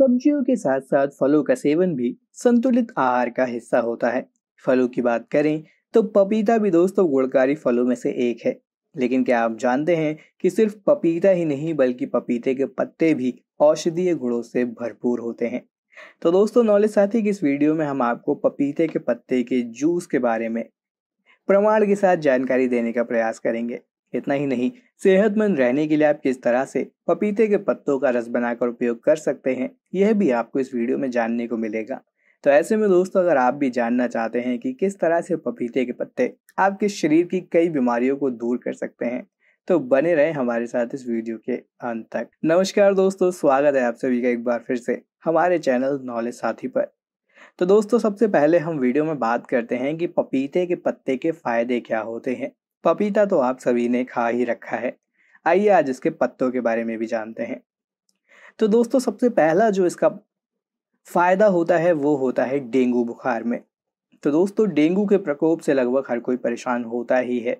सब्जियों के साथ साथ फलों का सेवन भी संतुलित आहार का हिस्सा होता है फलों की बात करें तो पपीता भी दोस्तों गुणकारी फलों में से एक है लेकिन क्या आप जानते हैं कि सिर्फ पपीता ही नहीं बल्कि पपीते के पत्ते भी औषधीय गुणों से भरपूर होते हैं तो दोस्तों नॉलेज साथी की इस वीडियो में हम आपको पपीते के पत्ते के जूस के बारे में प्रमाण के साथ जानकारी देने का प्रयास करेंगे इतना ही नहीं सेहतमंद रहने के लिए आप किस तरह से पपीते के पत्तों का रस बनाकर उपयोग कर सकते हैं यह भी आपको इस वीडियो में जानने को मिलेगा तो ऐसे में दोस्तों अगर आप भी जानना चाहते हैं कि किस तरह से पपीते के पत्ते आपके शरीर की कई बीमारियों को दूर कर सकते हैं तो बने रहे हमारे साथ इस वीडियो के अंत तक नमस्कार दोस्तों स्वागत है आप सभी का एक बार फिर से हमारे चैनल नॉलेज साथी पर तो दोस्तों सबसे पहले हम वीडियो में बात करते हैं कि पपीते के पत्ते के फायदे क्या होते हैं पपीता तो आप सभी ने खा ही रखा है आइए आज इसके पत्तों के बारे में भी जानते हैं तो दोस्तों सबसे पहला जो इसका फायदा होता है वो होता है डेंगू बुखार में तो दोस्तों डेंगू के प्रकोप से लगभग हर कोई परेशान होता ही है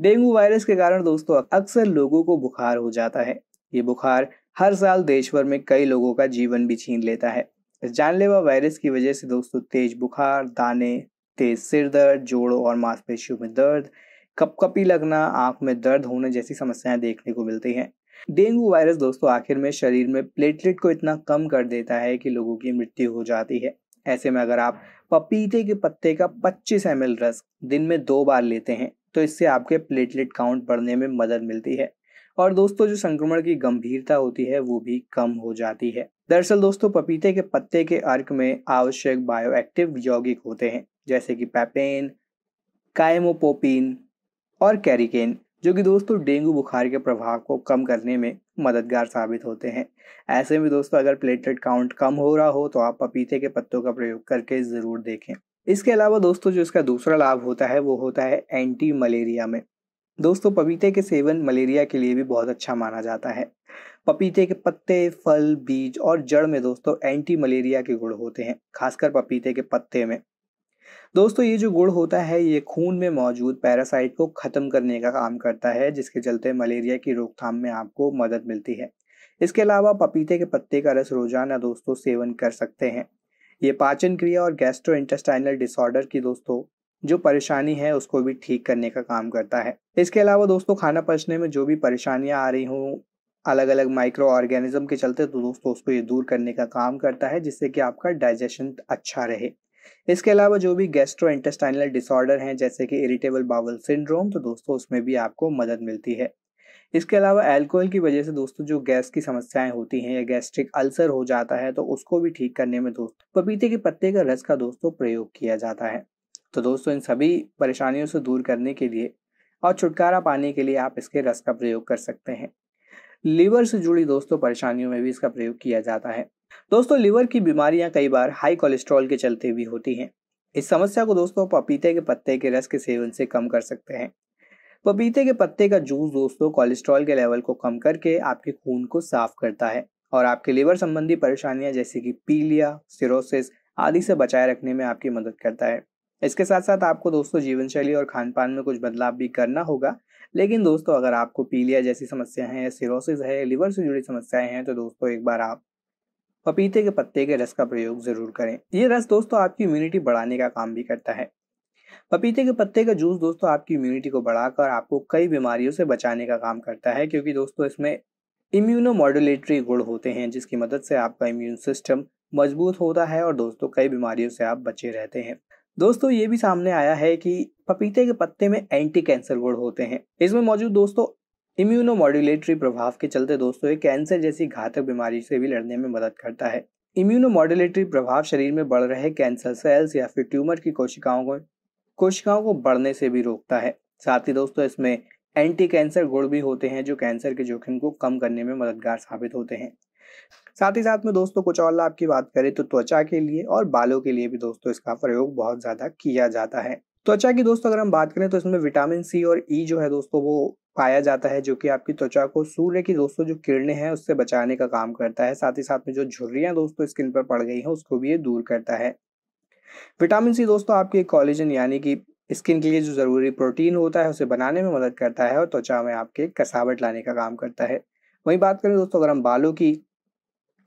डेंगू वायरस के कारण दोस्तों अक्सर लोगों को बुखार हो जाता है ये बुखार हर साल देश भर में कई लोगों का जीवन भी छीन लेता है इस जानलेवा वायरस की वजह से दोस्तों तेज बुखार दाने तेज सिर दर्द जोड़ों और मांसपेशियों में दर्द कपकपी लगना आंख में दर्द होने जैसी समस्याएं देखने को मिलती हैं डेंगू वायरस दोस्तों आखिर में शरीर में प्लेटलेट को इतना कम कर देता है कि लोगों की मृत्यु हो जाती है ऐसे में अगर आप पपीते के पत्ते का 25 एम रस दिन में दो बार लेते हैं तो इससे आपके प्लेटलेट काउंट बढ़ने में मदद मिलती है और दोस्तों जो संक्रमण की गंभीरता होती है वो भी कम हो जाती है दरअसल दोस्तों पपीते के पत्ते के अर्क में आवश्यक बायोएक्टिव यौगिक होते हैं जैसे कि पैपेन कायमोपोपिन और कैरिकेन जो कि दोस्तों डेंगू बुखार के प्रभाव को कम करने में मददगार साबित होते हैं ऐसे में दोस्तों अगर प्लेटलेट काउंट कम हो रहा हो तो आप पपीते के पत्तों का प्रयोग करके ज़रूर देखें इसके अलावा दोस्तों जो इसका दूसरा लाभ होता है वो होता है एंटी मलेरिया में दोस्तों पपीते के सेवन मलेरिया के लिए भी बहुत अच्छा माना जाता है पपीते के पत्ते फल बीज और जड़ में दोस्तों एंटी मलेरिया के गुण होते हैं खासकर पपीते के पत्ते में दोस्तों ये जो गुड़ होता है ये खून में मौजूद पैरासाइट को ख़त्म करने का काम करता है जिसके चलते मलेरिया की रोकथाम में आपको मदद मिलती है इसके अलावा पपीते के पत्ते का रस रोजाना दोस्तों सेवन कर सकते हैं ये पाचन क्रिया और गैस्ट्रो इंटेस्टाइनल डिसऑर्डर की दोस्तों जो परेशानी है उसको भी ठीक करने का काम करता है इसके अलावा दोस्तों खाना पचने में जो भी परेशानियां आ रही हों अलग अलग माइक्रो ऑर्गेनिज्म के चलते तो दोस्तों उसको ये दूर करने का काम करता है जिससे कि आपका डाइजेशन अच्छा रहे इसके अलावा जो भी गैस्ट्रो इंटेस्टाइनल डिसऑर्डर हैं जैसे कि इरिटेबल बाउल सिंड्रोम तो दोस्तों उसमें भी आपको मदद मिलती है इसके अलावा एल्कोहल की वजह से दोस्तों जो गैस की समस्याएं होती हैं या गैस्ट्रिक अल्सर हो जाता है तो उसको भी ठीक करने में दोस्तों पपीते के पत्ते का रस का दोस्तों प्रयोग किया जाता है तो दोस्तों इन सभी परेशानियों से दूर करने के लिए और छुटकारा पाने के लिए आप इसके रस का प्रयोग कर सकते हैं लीवर से जुड़ी दोस्तों परेशानियों में भी इसका प्रयोग किया जाता है दोस्तों लीवर की बीमारियां कई बार हाई कोलेस्ट्रॉल के चलते भी होती हैं इस समस्या को दोस्तों पपीते के पत्ते के रस के सेवन से कम कर सकते हैं पपीते के पत्ते का जूस दोस्तों कोलेस्ट्रॉल के लेवल को कम करके आपके खून को साफ करता है और आपके लीवर संबंधी परेशानियां जैसे कि पीलिया सिरोसिस आदि से बचाए रखने में आपकी मदद करता है इसके साथ साथ आपको दोस्तों जीवन शैली और खान पान में कुछ बदलाव भी करना होगा लेकिन दोस्तों अगर आपको पीलिया जैसी समस्या है या सिरोसिस है लीवर से जुड़ी समस्याएं हैं तो दोस्तों एक बार आप पपीते के पत्ते के रस का प्रयोग जरूर करें ये रस दोस्तों आपकी इम्यूनिटी बढ़ाने का काम भी करता है पपीते के पत्ते का जूस दोस्तों आपकी इम्यूनिटी को बढ़ाकर आपको कई बीमारियों से बचाने का काम करता है क्योंकि दोस्तों इसमें मॉड्यूलेटरी गुण होते हैं जिसकी मदद से आपका इम्यून सिस्टम मजबूत होता है और दोस्तों कई बीमारियों से आप बचे रहते हैं दोस्तों ये भी सामने आया है कि पपीते के पत्ते में एंटी कैंसर गुड़ होते हैं इसमें मौजूद दोस्तों इम्यूनोमॉड्यूलेटरी प्रभाव के चलते दोस्तों ये कैंसर जैसी घातक बीमारी से भी लड़ने में मदद करता है इम्यूनोमॉड्यूलेटरी प्रभाव शरीर में बढ़ रहे कैंसर सेल्स या फिर ट्यूमर की कोशिकाओं को कोशिकाओं को बढ़ने से भी रोकता है साथ ही दोस्तों इसमें एंटी कैंसर गुण भी होते हैं जो कैंसर के जोखिम को कम करने में मददगार साबित होते हैं साथ ही साथ में दोस्तों कुछ और लाभ की बात करें तो त्वचा के लिए और बालों के लिए भी दोस्तों इसका प्रयोग बहुत ज़्यादा किया जाता है त्वचा की दोस्तों अगर हम बात करें तो इसमें विटामिन सी और ई e जो है दोस्तों वो पाया जाता है जो कि आपकी त्वचा को सूर्य की दोस्तों जो किरणें हैं उससे बचाने का काम करता है साथ ही साथ में जो झुर्रियाँ दोस्तों स्किन पर पड़ गई हैं उसको भी ये दूर करता है विटामिन सी दोस्तों आपके कॉलेजन यानी कि स्किन के लिए जो ज़रूरी प्रोटीन होता है उसे बनाने में मदद करता है और त्वचा में आपके कसावट लाने का काम करता है वहीं बात करें दोस्तों अगर हम बालों की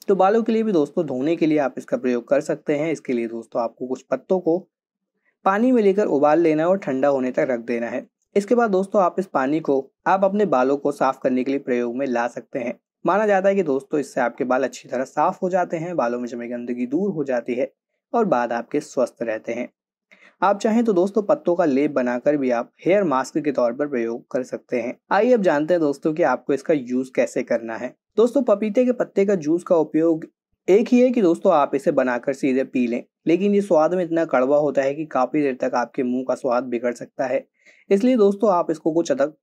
तो बालों के लिए भी दोस्तों धोने के लिए आप इसका प्रयोग कर सकते हैं इसके लिए दोस्तों आपको कुछ पत्तों को पानी में लेकर उबाल लेना है और ठंडा होने तक रख देना है इसके बाद दोस्तों आप इस पानी को आप अपने बालों को साफ करने के लिए प्रयोग में ला सकते हैं माना जाता है कि दोस्तों इससे आपके बाल अच्छी तरह साफ हो जाते हैं बालों में जमी गंदगी दूर हो जाती है और बाद आपके स्वस्थ रहते हैं आप चाहें तो दोस्तों पत्तों का लेप बनाकर भी आप हेयर मास्क के तौर पर प्रयोग कर सकते हैं आइए अब जानते हैं दोस्तों कि आपको इसका यूज कैसे करना है दोस्तों पपीते के पत्ते का जूस का उपयोग एक ही है कि दोस्तों आप इसे बनाकर सीधे पी लें लेकिन ये स्वाद में इतना कड़वा होता है कि काफ़ी देर तक आपके मुंह का स्वाद बिगड़ सकता है इसलिए दोस्तों आप इसको कुछ अदक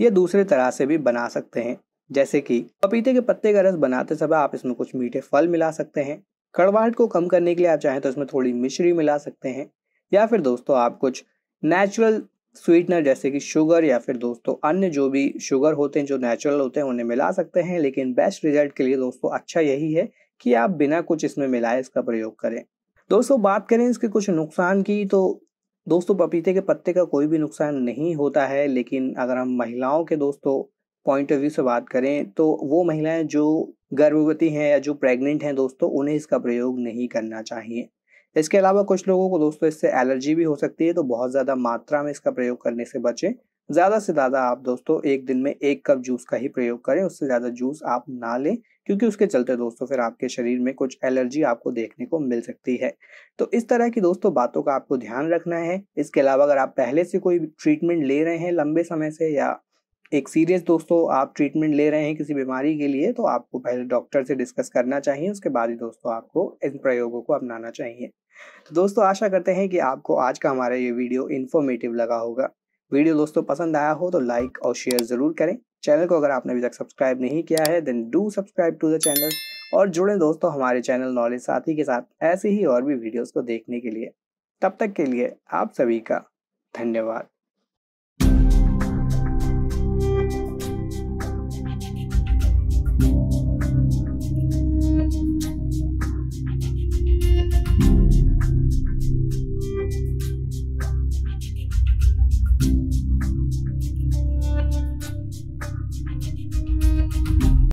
या दूसरे तरह से भी बना सकते हैं जैसे कि पपीते के पत्ते का रस बनाते समय आप इसमें कुछ मीठे फल मिला सकते हैं कड़वाहट को कम करने के लिए आप चाहें तो इसमें थोड़ी मिश्री मिला सकते हैं या फिर दोस्तों आप कुछ नेचुरल स्वीटनर जैसे कि शुगर या फिर दोस्तों अन्य जो भी शुगर होते हैं जो नेचुरल होते हैं उन्हें मिला सकते हैं लेकिन बेस्ट रिजल्ट के लिए दोस्तों अच्छा यही है कि आप बिना कुछ इसमें मिलाए इसका प्रयोग करें दोस्तों बात करें इसके कुछ नुकसान की तो दोस्तों पपीते के पत्ते का कोई भी नुकसान नहीं होता है लेकिन अगर हम महिलाओं के दोस्तों पॉइंट ऑफ व्यू से बात करें तो वो महिलाएं जो गर्भवती हैं या जो प्रेग्नेंट हैं दोस्तों उन्हें इसका प्रयोग नहीं करना चाहिए इसके अलावा कुछ लोगों को दोस्तों इससे एलर्जी भी हो सकती है तो बहुत ज़्यादा मात्रा में इसका प्रयोग करने से बचें ज़्यादा से ज़्यादा आप दोस्तों एक दिन में एक कप जूस का ही प्रयोग करें उससे ज़्यादा जूस आप ना लें क्योंकि उसके चलते दोस्तों फिर आपके शरीर में कुछ एलर्जी आपको देखने को मिल सकती है तो इस तरह की दोस्तों बातों का आपको ध्यान रखना है इसके अलावा अगर आप पहले से कोई ट्रीटमेंट ले रहे हैं लंबे समय से या एक सीरियस दोस्तों आप ट्रीटमेंट ले रहे हैं किसी बीमारी के लिए तो आपको पहले डॉक्टर से डिस्कस करना चाहिए उसके बाद ही दोस्तों आपको इन प्रयोगों को अपनाना चाहिए तो दोस्तों आशा करते हैं कि आपको आज का हमारा ये वीडियो इन्फॉर्मेटिव लगा होगा वीडियो दोस्तों पसंद आया हो तो लाइक और शेयर ज़रूर करें चैनल को अगर आपने अभी तक सब्सक्राइब नहीं किया है then do subscribe to the channel और जुड़े दोस्तों हमारे चैनल नॉलेज साथी के साथ ऐसे ही और भी वीडियोस को देखने के लिए तब तक के लिए आप सभी का धन्यवाद